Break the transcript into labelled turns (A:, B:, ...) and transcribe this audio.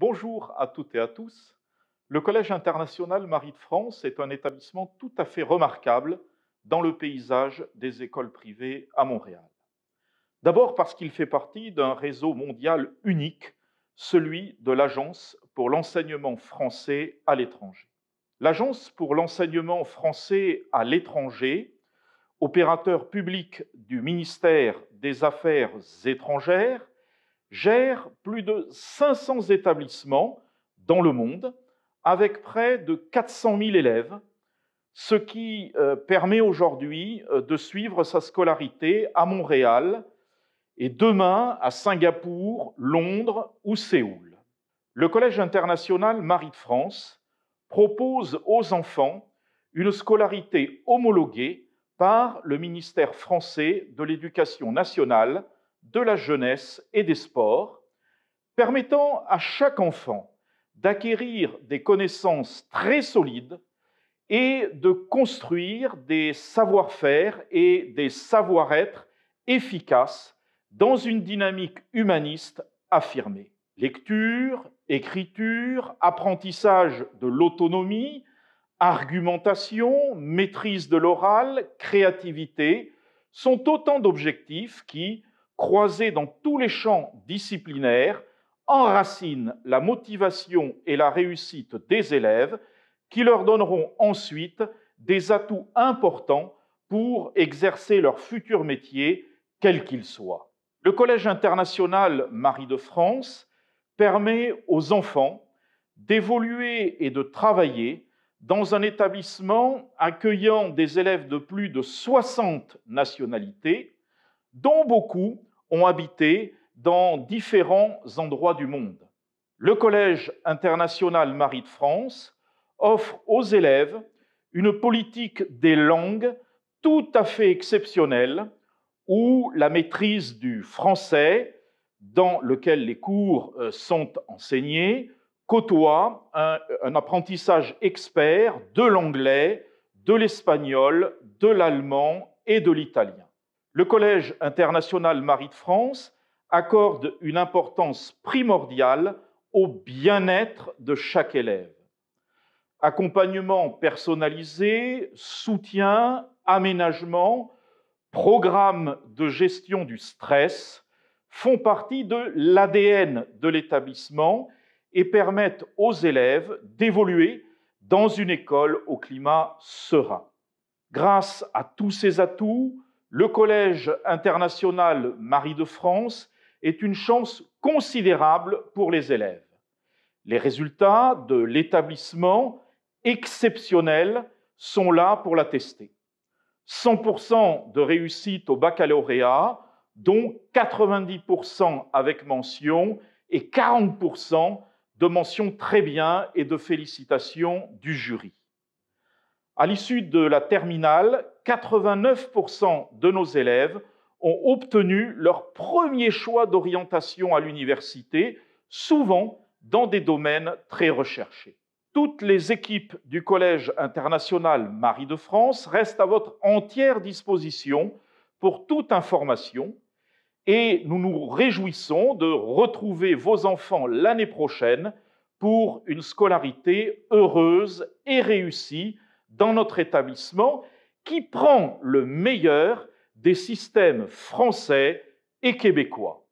A: Bonjour à toutes et à tous. Le Collège international Marie de France est un établissement tout à fait remarquable dans le paysage des écoles privées à Montréal. D'abord parce qu'il fait partie d'un réseau mondial unique, celui de l'Agence pour l'enseignement français à l'étranger. L'Agence pour l'enseignement français à l'étranger, opérateur public du ministère des Affaires étrangères, gère plus de 500 établissements dans le monde, avec près de 400 000 élèves, ce qui euh, permet aujourd'hui euh, de suivre sa scolarité à Montréal et demain à Singapour, Londres ou Séoul. Le Collège international Marie de France propose aux enfants une scolarité homologuée par le ministère français de l'Éducation nationale de la jeunesse et des sports, permettant à chaque enfant d'acquérir des connaissances très solides et de construire des savoir-faire et des savoir-être efficaces dans une dynamique humaniste affirmée. Lecture, écriture, apprentissage de l'autonomie, argumentation, maîtrise de l'oral, créativité sont autant d'objectifs qui, croisés dans tous les champs disciplinaires, enracine la motivation et la réussite des élèves qui leur donneront ensuite des atouts importants pour exercer leur futur métier, quel qu'il soit. Le Collège international Marie de France permet aux enfants d'évoluer et de travailler dans un établissement accueillant des élèves de plus de 60 nationalités, dont beaucoup ont habité dans différents endroits du monde. Le Collège international Marie de France offre aux élèves une politique des langues tout à fait exceptionnelle où la maîtrise du français, dans lequel les cours euh, sont enseignés, côtoie un, apprentissage expert de l'anglais, de l'espagnol, de l'allemand et de l'italien. Le Collège international Marie de France accorde une importance primordiale au bien-être de chaque élève. Accompagnement personnalisé, soutien, aménagement, programme de gestion du stress font partie de l'ADN de l'établissement et permettent aux élèves d'évoluer dans une école au climat serein. Grâce à tous ces atouts, le Collège international Marie de France est une chance considérable pour les élèves. Les résultats de l'établissement exceptionnel sont là pour l'attester. 100% de réussite au baccalauréat, dont 90% avec mention et 40% de mention très bien et de félicitations du jury. À l'issue de la terminale, 89% de nos élèves ont obtenu leur premier choix d'orientation à l'université, souvent dans des domaines très recherchés. Toutes les équipes du Collège international Marie de France restent à votre entière disposition pour toute information et nous nous réjouissons de retrouver vos enfants l'année prochaine pour une scolarité heureuse et réussie dans notre établissement qui prend le meilleur des systèmes français et québécois.